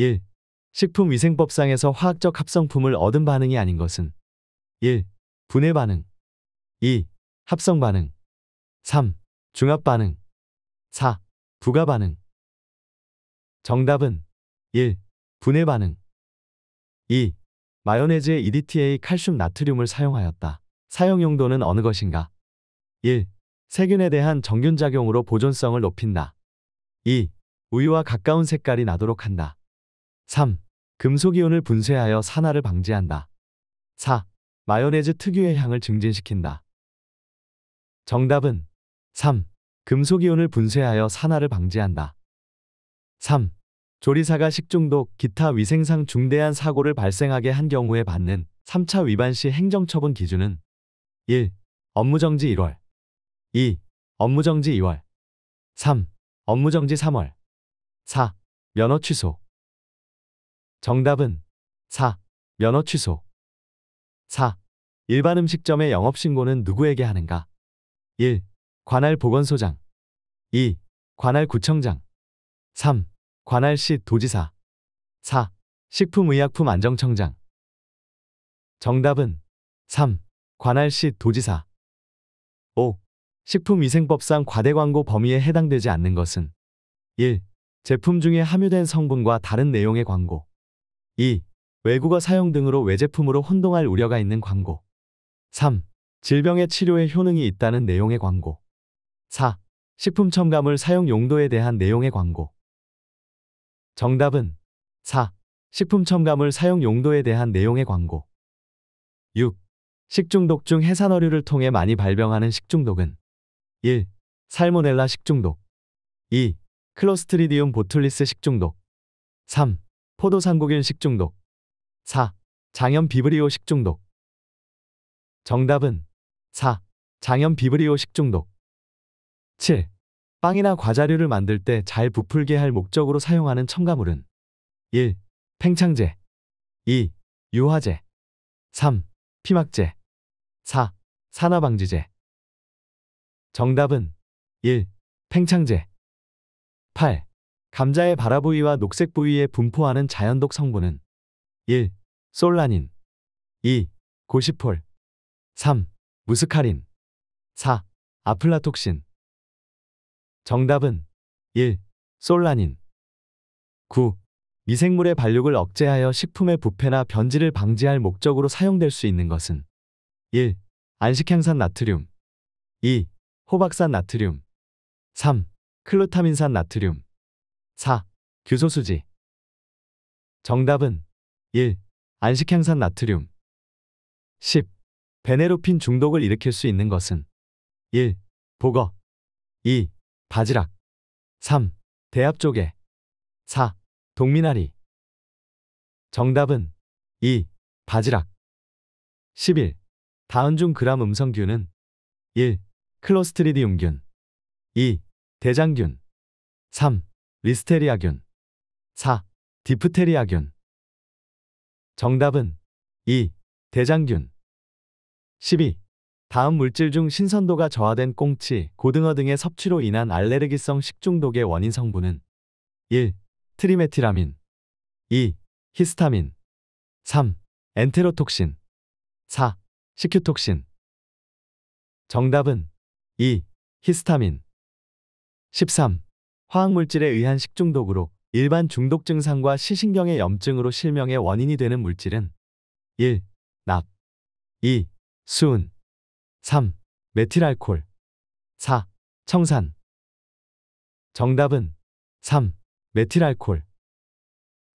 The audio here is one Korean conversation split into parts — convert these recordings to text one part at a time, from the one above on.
1. 식품위생법상에서 화학적 합성품을 얻은 반응이 아닌 것은 1. 분해 반응 2. 합성 반응 3. 중합 반응 4. 부가 반응 정답은 1. 분해 반응 2. 마요네즈에 EDTA 칼슘 나트륨을 사용하였다. 사용 용도는 어느 것인가? 1. 세균에 대한 정균작용으로 보존성을 높인다. 2. 우유와 가까운 색깔이 나도록 한다. 3. 금속이온을 분쇄하여 산화를 방지한다. 4. 마요네즈 특유의 향을 증진시킨다. 정답은 3. 금속이온을 분쇄하여 산화를 방지한다. 3. 조리사가 식중독, 기타 위생상 중대한 사고를 발생하게 한 경우에 받는 3차 위반 시 행정처분 기준은 1. 업무정지 1월 2. 업무정지 2월 3. 업무정지 3월 4. 면허 취소 정답은 4. 면허 취소 4. 일반 음식점의 영업신고는 누구에게 하는가? 1. 관할 보건소장 2. 관할 구청장 3. 관할 시 도지사 4. 식품의약품안정청장 정답은 3. 관할 시 도지사 5. 식품위생법상 과대광고 범위에 해당되지 않는 것은 1. 제품 중에 함유된 성분과 다른 내용의 광고 2. 외국어 사용 등으로 외제품으로 혼동할 우려가 있는 광고. 3. 질병의 치료에 효능이 있다는 내용의 광고. 4. 식품 첨가물 사용 용도에 대한 내용의 광고. 정답은 4. 식품 첨가물 사용 용도에 대한 내용의 광고. 6. 식중독 중 해산어류를 통해 많이 발병하는 식중독은 1. 살모넬라 식중독 2. 클로스트리디움 보툴리스 식중독 3. 포도상곡일 식중독 4. 장염 비브리오 식중독 정답은 4. 장염 비브리오 식중독 7. 빵이나 과자류를 만들 때 잘 부풀게 할 목적으로 사용하는 첨가물은 1. 팽창제 2. 유화제 3. 피막제 4. 산화방지제 정답은 1. 팽창제 8. 감자의 바라 부위와 녹색 부위에 분포하는 자연독 성분은 1. 솔라닌 2. 고시폴 3. 무스카린 4. 아플라톡신 정답은 1. 솔라닌 9. 미생물의 발육을 억제하여 식품의 부패나 변질을 방지할 목적으로 사용될 수 있는 것은 1. 안식향산 나트륨 2. 호박산 나트륨 3. 클루타민산 나트륨 4. 규소수지 정답은 1. 안식향산 나트륨 10. 베네로핀 중독을 일으킬 수 있는 것은 1. 보거 2. 바지락 3. 대압조개 4. 동미나리 정답은 2. 바지락 11. 다운중 그람 음성균은 1. 클로스트리디움균 2. 대장균 3. 리스테리아균 4. 디프테리아균 정답은 2. 대장균 12. 다음 물질 중 신선도가 저하된 꽁치, 고등어 등의 섭취로 인한 알레르기성 식중독의 원인 성분은 1. 트리메티라민 2. 히스타민 3. 엔테로톡신 4. 식큐톡신 정답은 2. 히스타민 13. 화학물질에 의한 식중독으로 일반 중독 증상과 시신경의 염증으로 실명의 원인이 되는 물질은 1. 납 2. 수은 3. 메틸알콜 4. 청산 정답은 3. 메틸알콜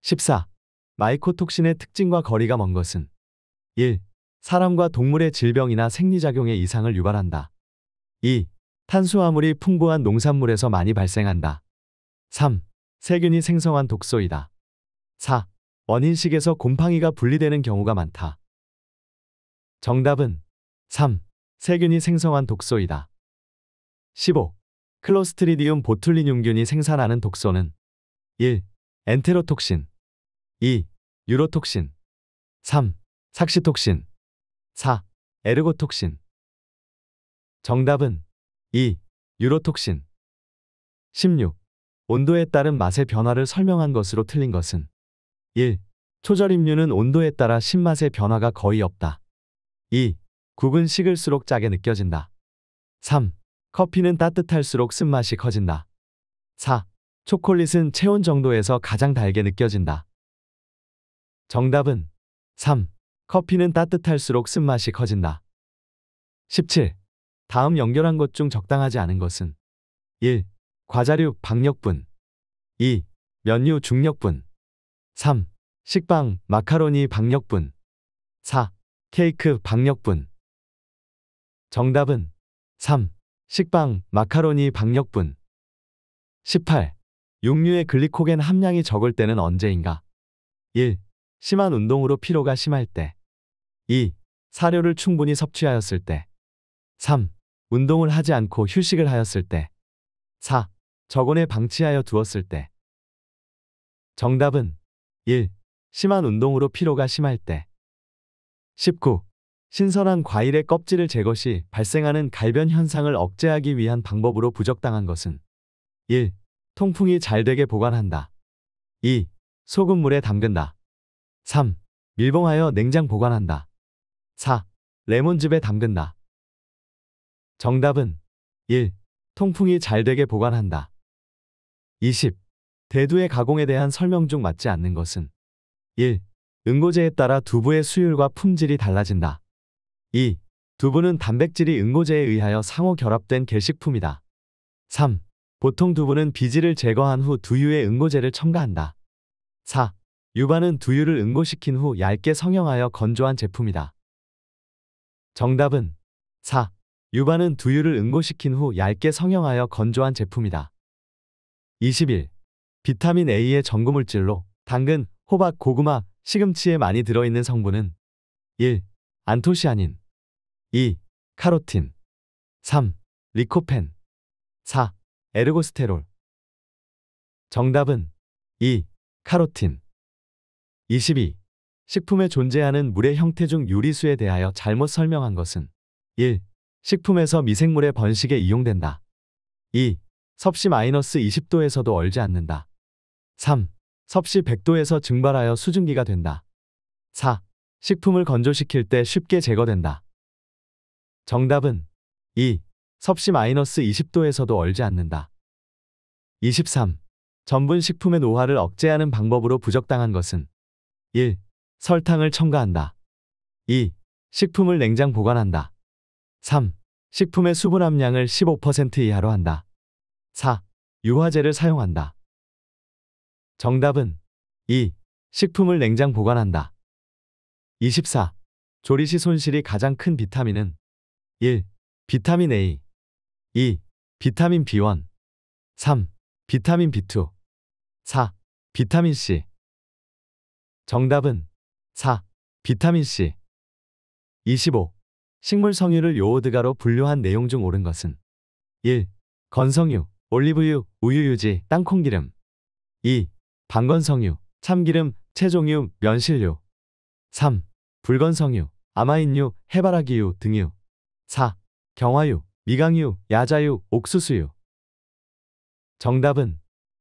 14. 마이코톡신의 특징과 거리가 먼 것은 1. 사람과 동물의 질병이나 생리작용의 이상을 유발한다. 2. 탄수화물이 풍부한 농산물에서 많이 발생한다. 3. 세균이 생성한 독소이다. 4. 원인식에서 곰팡이가 분리되는 경우가 많다. 정답은 3. 세균이 생성한 독소이다. 15. 클로스트리디움 보툴리늄균이 생산하는 독소는 1. 엔테로톡신 2. 유로톡신 3. 삭시톡신 4. 에르고톡신 정답은 2. 유로톡신 16. 온도에 따른 맛의 변화를 설명한 것으로 틀린 것은 1. 초절임류는 온도에 따라 신맛의 변화가 거의 없다. 2. 국은 식을수록 짜게 느껴진다. 3. 커피는 따뜻할수록 쓴맛이 커진다. 4. 초콜릿은 체온 정도에서 가장 달게 느껴진다. 정답은 3. 커피는 따뜻할수록 쓴맛이 커진다. 17. 다음 연결한 것 중 적당하지 않은 것은 1. 과자류 박력분 2. 면류 중력분 3. 식빵 마카로니 박력분 4. 케이크 박력분 정답은 3. 식빵 마카로니 박력분 18. 육류의 글리코겐 함량이 적을 때는 언제인가? 1. 심한 운동으로 피로가 심할 때 2. 사료를 충분히 섭취하였을 때 3. 운동을 하지 않고 휴식을 하였을 때 4. 저온에 방치하여 두었을 때 정답은 1. 심한 운동으로 피로가 심할 때 19. 신선한 과일의 껍질을 제거 시 발생하는 갈변 현상을 억제하기 위한 방법으로 부적당한 것은 1. 통풍이 잘 되게 보관한다. 2. 소금물에 담근다. 3. 밀봉하여 냉장 보관한다. 4. 레몬즙에 담근다. 정답은 1. 통풍이 잘 되게 보관한다. 20. 대두의 가공에 대한 설명 중 맞지 않는 것은 1. 응고제에 따라 두부의 수율과 품질이 달라진다. 2. 두부는 단백질이 응고제에 의하여 상호 결합된 개식품이다. 3. 보통 두부는 비질을 제거한 후 두유에 응고제를 첨가한다. 4. 유바는 두유를 응고시킨 후 얇게 성형하여 건조한 제품이다. 정답은 4. 유바는 두유를 응고시킨 후 얇게 성형하여 건조한 제품이다. 21. 비타민 A의 전구물질로 당근, 호박, 고구마, 시금치에 많이 들어있는 성분은 1. 안토시아닌 2. 카로틴 3. 리코펜 4. 에르고스테롤 정답은 2. 카로틴 22. 식품에 존재하는 물의 형태 중 유리수에 대하여 잘못 설명한 것은 1. 식품에서 미생물의 번식에 이용된다. 2. 섭씨 마이너스 20도에서도 얼지 않는다. 3. 섭씨 100도에서 증발하여 수증기가 된다. 4. 식품을 건조시킬 때 쉽게 제거된다. 정답은 2. 섭씨 마이너스 20도에서도 얼지 않는다. 23. 전분 식품의 노화를 억제하는 방법으로 부적당한 것은 1. 설탕을 첨가한다. 2. 식품을 냉장 보관한다. 3. 식품의 수분 함량을 15% 이하로 한다. 4. 유화제를 사용한다. 정답은 2. 식품을 냉장 보관한다. 24. 조리 시 손실이 가장 큰 비타민은 1. 비타민 A 2. 비타민 B1 3. 비타민 B2 4. 비타민 C 정답은 4. 비타민 C 25. 식물 성유를 요오드가로 분류한 내용 중 옳은 것은 1. 건성유 올리브유, 우유유지, 땅콩기름 2. 방건성유, 참기름, 채종유, 면실유 3. 붉은성유 아마인유, 해바라기유 등유 4. 경화유, 미강유, 야자유, 옥수수유 정답은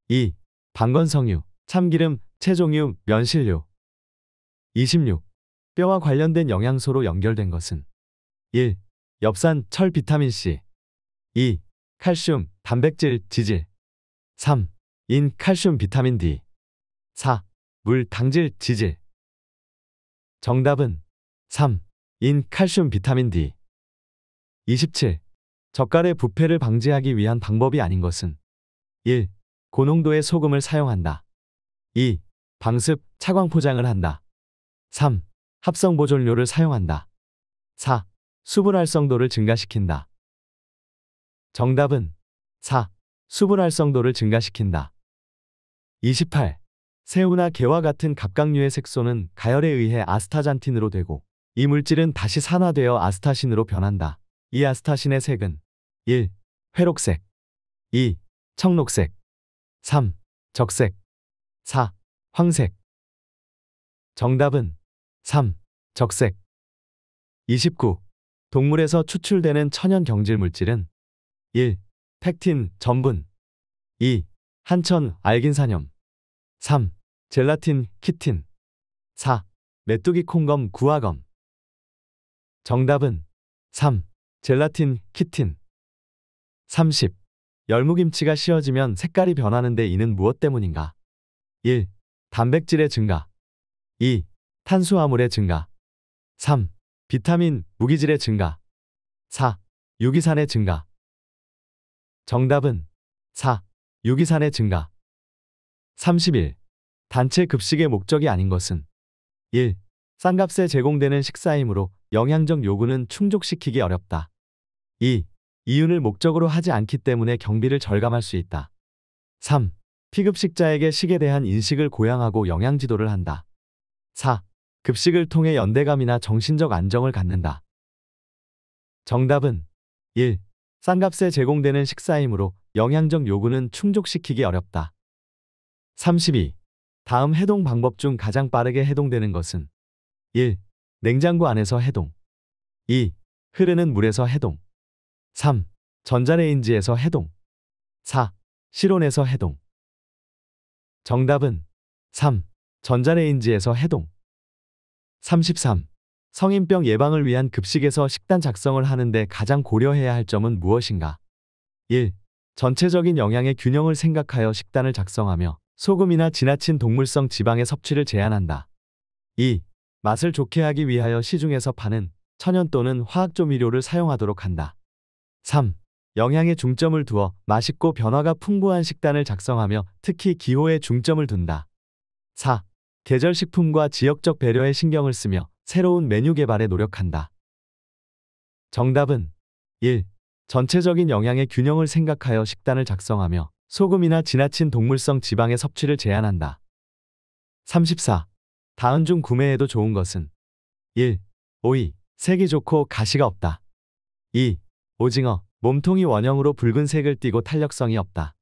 2. 방건성유, 참기름, 채종유, 면실유 26. 뼈와 관련된 영양소로 연결된 것은 1. 엽산, 철 비타민C 2. 칼슘, 단백질, 지질 3. 인, 칼슘, 비타민 D 4. 물, 당질, 지질 정답은 3. 인, 칼슘, 비타민 D 27. 젓갈의 부패를 방지하기 위한 방법이 아닌 것은 1. 고농도의 소금을 사용한다. 2. 방습, 차광 포장을 한다. 3. 합성 보존료를 사용한다. 4. 수분 활성도를 증가시킨다. 정답은 4. 수분 활성도를 증가시킨다. 28. 새우나 개와 같은 갑각류의 색소는 가열에 의해 아스타잔틴으로 되고 이 물질은 다시 산화되어 아스타신으로 변한다. 이 아스타신의 색은 1. 회록색 2. 청록색 3. 적색 4. 황색 정답은 3. 적색 29. 동물에서 추출되는 천연 경질 물질은 1. 팩틴, 전분 2. 한천, 알긴산염 3. 젤라틴, 키틴 4. 메뚜기 콩검, 구아검 정답은 3. 젤라틴, 키틴 30. 열무김치가 씌워지면 색깔이 변하는데 이는 무엇 때문인가? 1. 단백질의 증가 2. 탄수화물의 증가 3. 비타민, 무기질의 증가 4. 유기산의 증가 정답은 4. 유기산의 증가 31. 단체 급식의 목적이 아닌 것은 1. 싼 값에 제공되는 식사이므로 영양적 요구는 충족시키기 어렵다. 2. 이윤을 목적으로 하지 않기 때문에 경비를 절감할 수 있다. 3. 피급식자에게 식에 대한 인식을 고양하고 영양지도를 한다. 4. 급식을 통해 연대감이나 정신적 안정을 갖는다. 정답은 1. 싼 값에 제공되는 식사이므로 영양적 요구는 충족시키기 어렵다. 32. 다음 해동 방법 중 가장 빠르게 해동되는 것은 1. 냉장고 안에서 해동 2. 흐르는 물에서 해동 3. 전자레인지에서 해동 4. 실온에서 해동 정답은 3. 전자레인지에서 해동 33. 성인병 예방을 위한 급식에서 식단 작성을 하는데 가장 고려해야 할 점은 무엇인가? 1. 전체적인 영양의 균형을 생각하여 식단을 작성하며 소금이나 지나친 동물성 지방의 섭취를 제한한다. 2. 맛을 좋게 하기 위하여 시중에서 파는 천연 또는 화학조미료를 사용하도록 한다. 3. 영양에 중점을 두어 맛있고 변화가 풍부한 식단을 작성하며 특히 기호에 중점을 둔다. 4. 계절식품과 지역적 배려에 신경을 쓰며 새로운 메뉴 개발에 노력한다. 정답은 1. 전체적인 영양의 균형을 생각하여 식단을 작성하며 소금이나 지나친 동물성 지방의 섭취를 제한한다. 34. 다은 중 구매에도 좋은 것은 1. 오이, 색이 좋고 가시가 없다. 2. 오징어, 몸통이 원형으로 붉은색을 띠고 탄력성이 없다.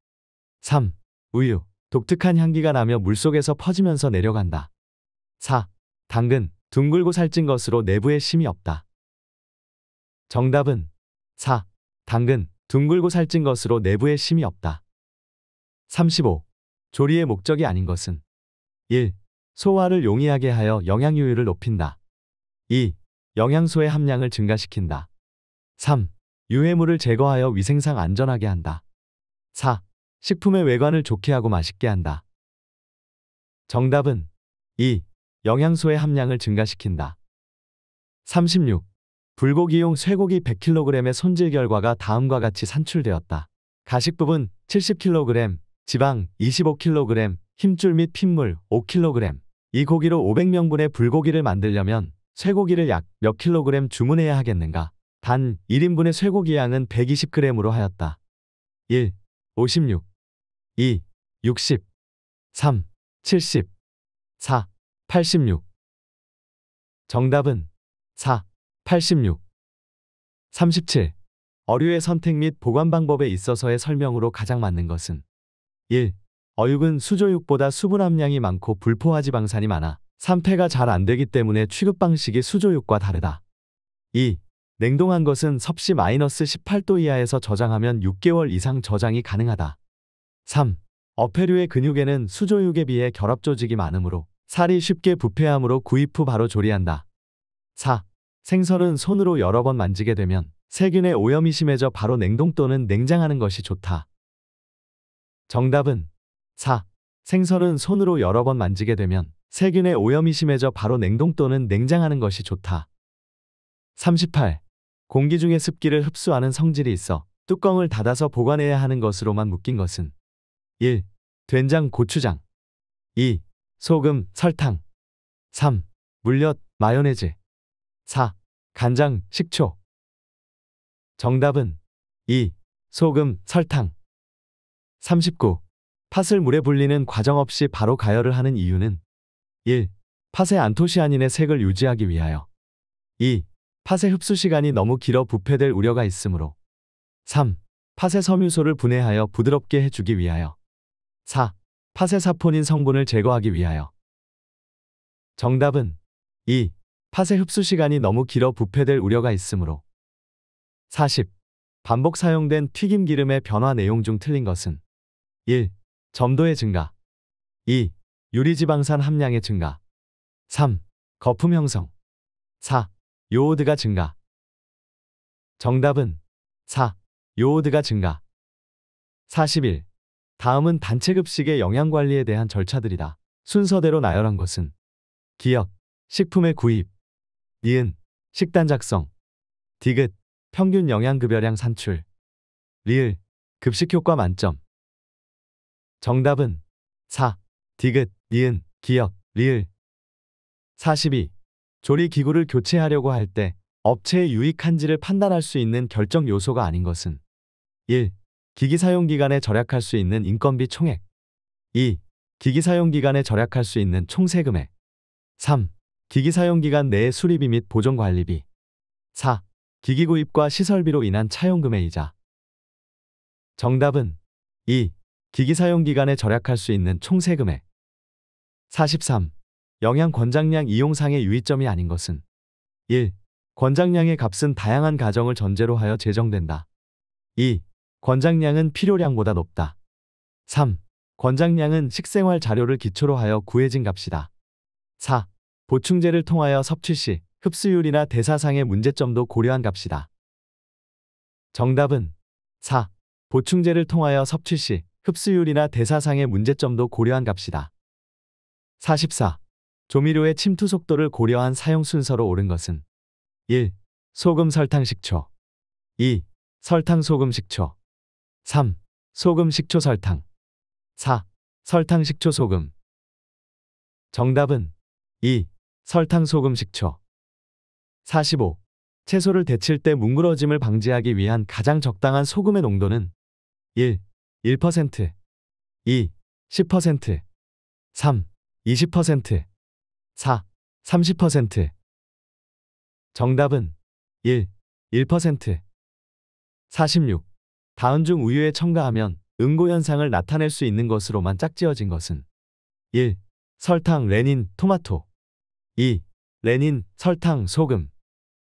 3. 우유, 독특한 향기가 나며 물속에서 퍼지면서 내려간다. 4. 당근, 둥글고 살찐 것으로 내부에 심이 없다. 정답은 4. 당근, 둥글고 살찐 것으로 내부에 심이 없다. 35. 조리의 목적이 아닌 것은 1. 소화를 용이하게 하여 영양유율을 높인다. 2. 영양소의 함량을 증가시킨다. 3. 유해물을 제거하여 위생상 안전하게 한다. 4. 식품의 외관을 좋게 하고 맛있게 한다. 정답은 2. 영양소의 함량을 증가시킨다. 36. 불고기용 쇠고기 100kg의 손질 결과가 다음과 같이 산출되었다. 가식 부분 70kg, 지방 25kg, 힘줄 및 핏물 5kg. 이 고기로 500명분의 불고기를 만들려면 쇠고기를 약몇 킬로그램 주문해야 하겠는가? 단 1인분의 쇠고기 양은 120g으로 하였다. 1. 56 2. 60 3. 70 4. 86 정답은 4. 86 37. 어류의 선택 및 보관 방법에 있어서의 설명으로 가장 맞는 것은 1. 어육은 수조육보다 수분 함량이 많고 불포화 지방산이 많아 산패가 잘 안되기 때문에 취급 방식이 수조육과 다르다. 2. 냉동한 것은 섭씨 마이너스 18도 이하에서 저장하면 6개월 이상 저장이 가능하다. 3. 어패류의 근육에는 수조육에 비해 결합 조직이 많으므로 살이 쉽게 부패함으로 구입 후 바로 조리한다. 4. 생선은 손으로 여러 번 만지게 되면 세균의 오염이 심해져 바로 냉동 또는 냉장하는 것이 좋다. 정답은 4. 생선은 손으로 여러 번 만지게 되면 세균의 오염이 심해져 바로 냉동 또는 냉장하는 것이 좋다. 38. 공기 중에 습기를 흡수하는 성질이 있어 뚜껑을 닫아서 보관해야 하는 것으로만 묶인 것은 1. 된장, 고추장 2. 소금, 설탕 3. 물엿, 마요네즈 4. 간장, 식초 정답은 2. 소금, 설탕 39. 팥을 물에 불리는 과정 없이 바로 가열을 하는 이유는 1. 팥의 안토시아닌의 색을 유지하기 위하여 2. 팥의 흡수 시간이 너무 길어 부패될 우려가 있으므로 3. 팥의 섬유소를 분해하여 부드럽게 해주기 위하여 4. 파세사포닌 성분을 제거하기 위하여. 정답은 2. 파의 흡수 시간이 너무 길어 부패될 우려가 있으므로 40. 반복 사용된 튀김 기름의 변화 내용 중 틀린 것은 1. 점도의 증가 2. 유리지방산 함량의 증가 3. 거품 형성 4. 요오드가 증가 정답은 4. 요오드가 증가 41. 다음은 단체급식의 영양관리에 대한 절차들이다. 순서대로 나열한 것은 기역, 식품의 구입, 니은, 식단 작성, 디귿, 평균 영양급여량 산출, 리을, 급식효과 만점. 정답은 4. 디귿, 니은, 기역, 리을 42. 조리기구를 교체하려고 할 때 업체에 유익한지를 판단할 수 있는 결정 요소가 아닌 것은 1. 기기 사용 기간에 절약할 수 있는 인건비 총액 2. 기기 사용 기간에 절약할 수 있는 총 세금액 3. 기기 사용 기간 내의 수리비 및 보존 관리비 4. 기기 구입과 시설비로 인한 차용금의 이자 정답은 2. 기기 사용 기간에 절약할 수 있는 총 세금액 43. 영양 권장량 이용상의 유의점이 아닌 것은 1. 권장량의 값은 다양한 가정을 전제로 하여 제정된다. 2. 권장량은 필요량보다 높다. 3. 권장량은 식생활 자료를 기초로 하여 구해진 값이다. 4. 보충제를 통하여 섭취 시 흡수율이나 대사상의 문제점도 고려한 값이다. 정답은 4. 보충제를 통하여 섭취 시 흡수율이나 대사상의 문제점도 고려한 값이다. 44. 조미료의 침투 속도를 고려한 사용 순서로 옳은 것은 1. 소금 설탕 식초 2. 설탕 소금 식초 3. 소금 식초 설탕 4. 설탕 식초 소금 정답은 2. 설탕 소금 식초 45. 채소를 데칠 때 뭉그러짐을 방지하기 위한 가장 적당한 소금의 농도는 1. 1% 2. 10% 3. 20% 4. 30% 정답은 1. 1% 46. 다음중 우유에 첨가하면 응고현상을 나타낼 수 있는 것으로만 짝지어진 것은 1. 설탕, 레닌, 토마토 2. 레닌, 설탕, 소금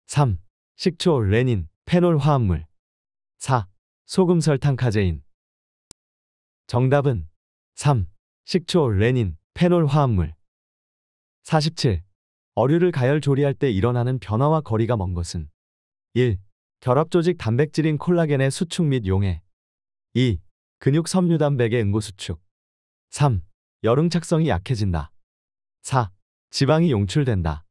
3. 식초, 레닌, 페놀 화합물 4. 소금, 설탕, 카제인 정답은 3. 식초, 레닌, 페놀 화합물 47. 어류를 가열 조리할 때 일어나는 변화와 거리가 먼 것은 1. 결합조직 단백질인 콜라겐의 수축 및 용해 2. 근육 섬유 단백의 응고 수축 3. 여름 착성이 약해진다 4. 지방이 용출된다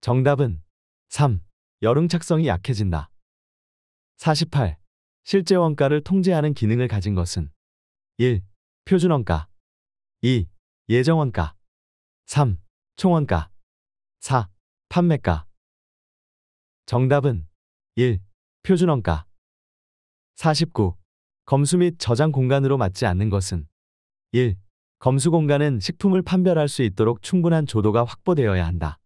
정답은 3. 여름 착성이 약해진다 48. 실제 원가를 통제하는 기능을 가진 것은 1. 표준 원가 2. 예정 원가 3. 총원가 4. 판매가 정답은 1. 표준원가 49. 검수 및 저장 공간으로 맞지 않는 것은 1. 검수 공간은 식품을 판별할 수 있도록 충분한 조도가 확보되어야 한다.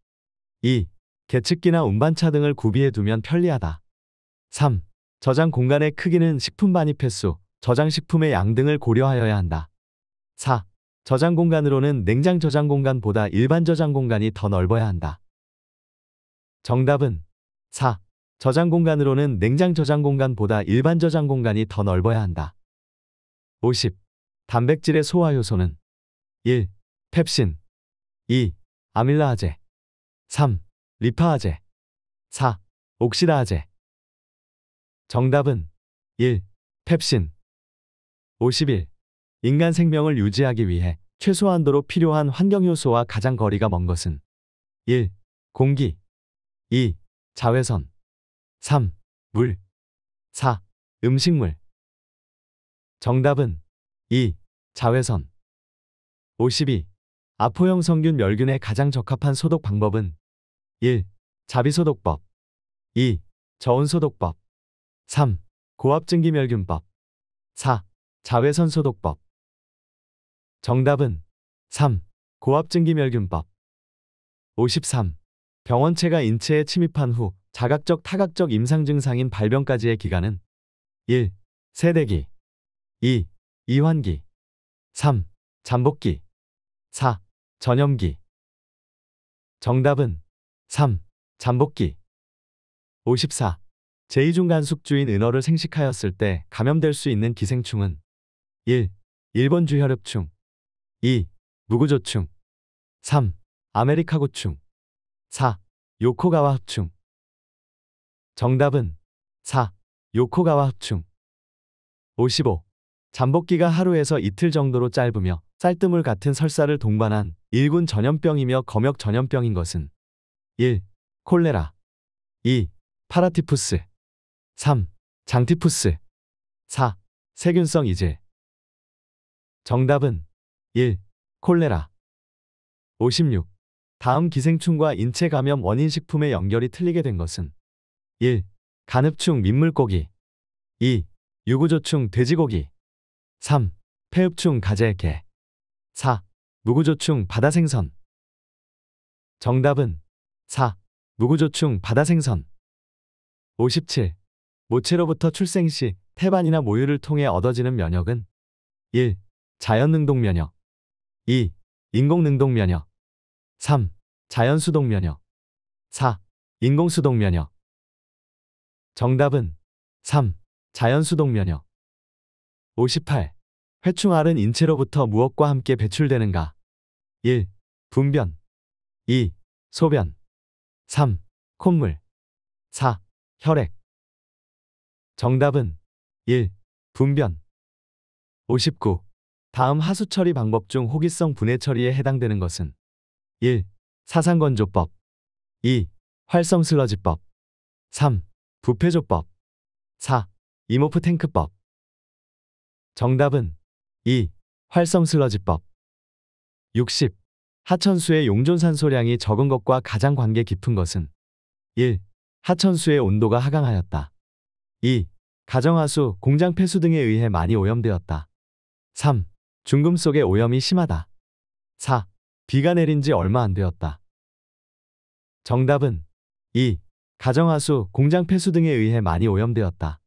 2. 계측기나 운반차 등을 구비해 두면 편리하다. 3. 저장 공간의 크기는 식품 반입 횟수, 저장 식품의 양 등을 고려하여야 한다. 4. 저장 공간으로는 냉장 저장 공간보다 일반 저장 공간이 더 넓어야 한다. 정답은 4. 저장 공간으로는 냉장 저장 공간보다 일반 저장 공간이 더 넓어야 한다. 50. 단백질의 소화 효소는 1. 펩신 2. 아밀라아제 3. 리파아제 4. 옥시다아제 정답은 1. 펩신 51. 인간 생명을 유지하기 위해 최소한도로 필요한 환경요소와 가장 거리가 먼 것은 1. 공기 2. 자외선 3. 물 4. 음식물 정답은 2. 자외선 52. 아포형 성균 멸균에 가장 적합한 소독 방법은 1. 자비소독법 2. 저온소독법 3. 고압증기멸균법 4. 자외선소독법 정답은 3. 고압증기멸균법 53. 병원체가 인체에 침입한 후 자각적 타각적 임상 증상인 발병까지의 기간은 1. 세대기 2. 이환기 3. 잠복기 4. 전염기 정답은 3. 잠복기 54. 제2중간숙주인 은어를 생식하였을 때 감염될 수 있는 기생충은 1. 일본 주혈흡충 2. 무구조충 3. 아메리카고충 4. 요코가와 흡충 정답은 4. 요코가와 합충 55. 잠복기가 하루에서 이틀 정도로 짧으며 쌀뜨물 같은 설사를 동반한 일군 전염병이며 검역 전염병인 것은 1. 콜레라 2. 파라티푸스 3. 장티푸스 4. 세균성 이질 정답은 1. 콜레라 56. 다음 기생충과 인체 감염 원인 식품의 연결이 틀리게 된 것은 1. 간흡충 민물고기 2. 유구조충 돼지고기 3. 폐흡충 가재개 4. 무구조충 바다생선 정답은 4. 무구조충 바다생선 57. 모체로부터 출생 시 태반이나 모유를 통해 얻어지는 면역은 1. 자연능동 면역 2. 인공능동 면역 3. 자연수동 면역 4. 인공수동 면역 정답은 3. 자연수동 면역 58. 회충알은 인체로부터 무엇과 함께 배출되는가? 1. 분변 2. 소변 3. 콧물 4. 혈액 정답은 1. 분변 59. 다음 하수 처리 방법 중 호기성 분해 처리에 해당되는 것은 1. 사상건조법 2. 활성슬러지법 3. 부패조법 4. 이모프 탱크법 정답은 2. 활성슬러지법 60. 하천수의 용존산소량이 적은 것과 가장 관계 깊은 것은 1. 하천수의 온도가 하강하였다. 2. 가정하수, 공장 폐수 등에 의해 많이 오염되었다. 3. 중금 속의 오염이 심하다. 4. 비가 내린 지 얼마 안 되었다. 정답은 2. 가정하수, 공장 폐수 등에 의해 많이 오염되었다.